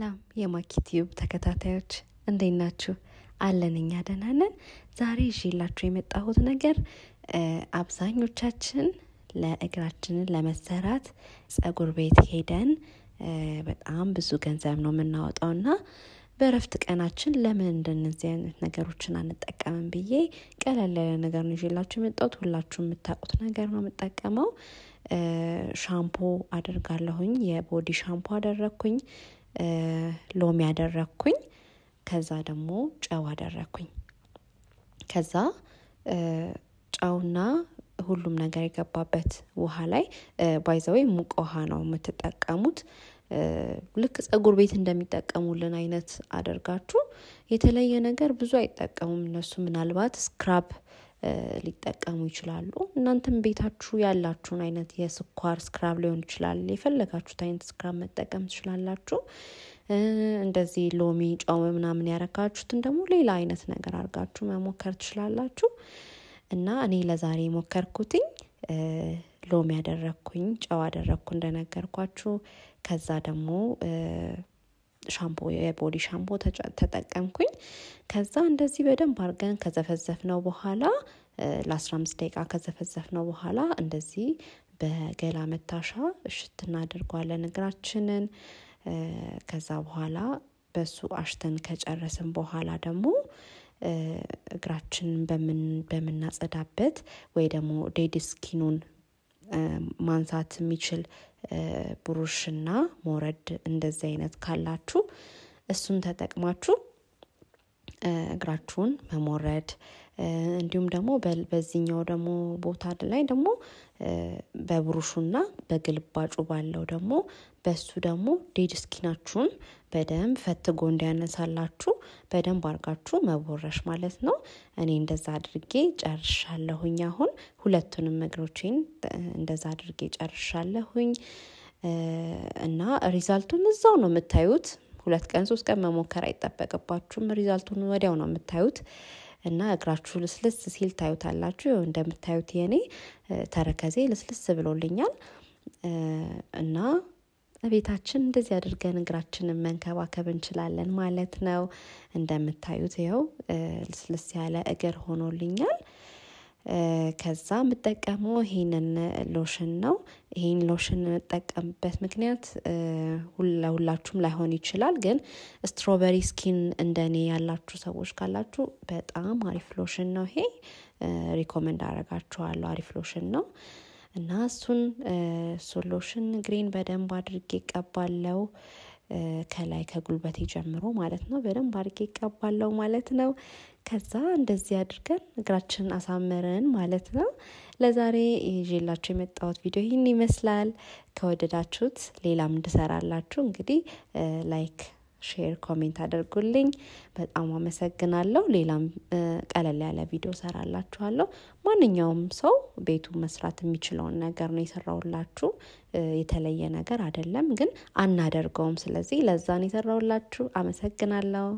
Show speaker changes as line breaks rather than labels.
ሰላም ዩብ ተከታታዮች እንዴት ናችሁ? አለን እኛ ደህና ነን። ዛሬ ይዤላችሁ የመጣሁት ነገር አብዛኞቻችን ለእግራችንን ለመሰራት ጸጉር ቤት ሄደን በጣም ብዙ ገንዘብ ነው የምናወጣው እና በእረፍት ቀናችን ለምን እንደነዚህ አይነት ነገሮችን አንጠቀምም ብዬ ቀለል ያለ ነገር ነው ይዤላችሁ የመጣሁት። ሁላችሁ የምታውቁት ነገር ነው የምጠቀመው። ሻምፖ አደርጋለሁኝ። የቦዲ ሻምፖ አደረግኩኝ። ሎሚ ያደረግኩኝ ከዛ ደግሞ ጨው አደረግኩኝ። ከዛ ጨውና ሁሉም ነገር የገባበት ውሃ ላይ ባይዘዌ ሙቅ ውሃ ነው የምትጠቀሙት። ልክ ጸጉር ቤት እንደሚጠቀሙልን አይነት አደርጋችሁ የተለየ ነገር ብዙ አይጠቀሙም እነሱ ምናልባት ስክራብ ሊጠቀሙ ይችላሉ። እናንተም ቤታችሁ ያላችሁን አይነት የስኳር ስክራብ ሊሆን ይችላል። የፈለጋችሁት አይነት ስክራብ መጠቀም ትችላላችሁ። እንደዚህ ሎሚ፣ ጨው ምናምን ያረካችሁትን ደግሞ ሌላ አይነት ነገር አድርጋችሁ መሞከር ትችላላችሁ። እና እኔ ለዛሬ ሞከርኩትኝ ሎሚ ያደረግኩኝ፣ ጨው አደረግኩ እንደነገርኳችሁ። ከዛ ደግሞ ሻምፖ የቦዲ ሻምፖ ተጠቀምኩኝ። ከዛ እንደዚህ በደንብ አድርገን ከዘፈዘፍ ነው በኋላ ለ15 ደቂቃ ከዘፈዘፍ ነው በኋላ እንደዚህ በገላ መታሻ እሽት እናደርገዋለን እግራችንን። ከዛ በኋላ በሱ አሽተን ከጨረስን በኋላ ደግሞ እግራችንን በምናጸዳበት ወይ ደግሞ ዴድ ስኪኑን ማንሳት የሚችል ብሩሽና ሞረድ እንደዚህ አይነት ካላችሁ እሱን ተጠቅማችሁ እግራችሁን በመውረድ እንዲሁም ደግሞ በዚህኛው ደግሞ ቦታ ላይ ደግሞ በብሩሹና በግልባጩ ባለው ደግሞ በሱ ደግሞ ዴድ ስኪናችሁን በደንብ ፈትጎ እንዲያነሳላችሁ በደንብ አድርጋችሁ መቦረሽ ማለት ነው። እኔ እንደዛ አድርጌ ጨርሻለሁኝ። አሁን ሁለቱንም እግሮቼን እንደዛ አድርጌ ጨርሻለሁኝ እና ሪዛልቱን እዛው ነው የምታዩት። ሁለት ቀን ሶስት ቀን መሞከር አይጠበቅባችሁም። ሪዛልቱን ወዲያው ነው የምታዩት እና እግራችሁ ልስልስ ሲል ታዩታላችሁ። እንደምታዩት የኔ ተረከዜ ልስልስ ብሎልኛል እና ቤታችን እንደዚህ አድርገን እግራችንን መንከባከብ እንችላለን ማለት ነው። እንደምታዩት ይኸው ልስልስ ያለ እግር ሆኖልኛል። ከዛ የምጠቀመው ይሄንን ሎሽን ነው። ይሄን ሎሽን የምጠቀምበት ምክንያት ለሁላችሁም ላይሆን ይችላል፣ ግን ስትሮበሪ ስኪን እንደኔ ያላችሁ ሰዎች ካላችሁ በጣም አሪፍ ሎሽን ነው ይሄ። ሪኮመንድ አረጋችኋለሁ። አሪፍ ሎሽን ነው እና እሱን እሱን ሎሽን እግሬን በደንብ አድርጌ ይቀባለው። ከላይ ከጉልበቴ ጀምሮ ማለት ነው። በደንብ አድርጌ ይቀባለው ማለት ነው። ከዛ እንደዚህ አድርገን እግራችንን አሳመረን ማለት ነው። ለዛሬ ይዤላችሁ የመጣሁት ቪዲዮ ይህን ይመስላል። ከወደዳችሁት ሌላም እንድሰራላችሁ እንግዲህ ላይክ፣ ሼር፣ ኮሜንት አድርጉልኝ። በጣም አመሰግናለሁ። ሌላም ቀለል ያለ ቪዲዮ ሰራላችኋለሁ። ማንኛውም ሰው ቤቱ መስራት የሚችለውን ነገር ነው የሰራውላችሁ። የተለየ ነገር አይደለም፣ ግን አናደርገውም። ስለዚህ ለዛ ነው የሰራውላችሁ። አመሰግናለሁ።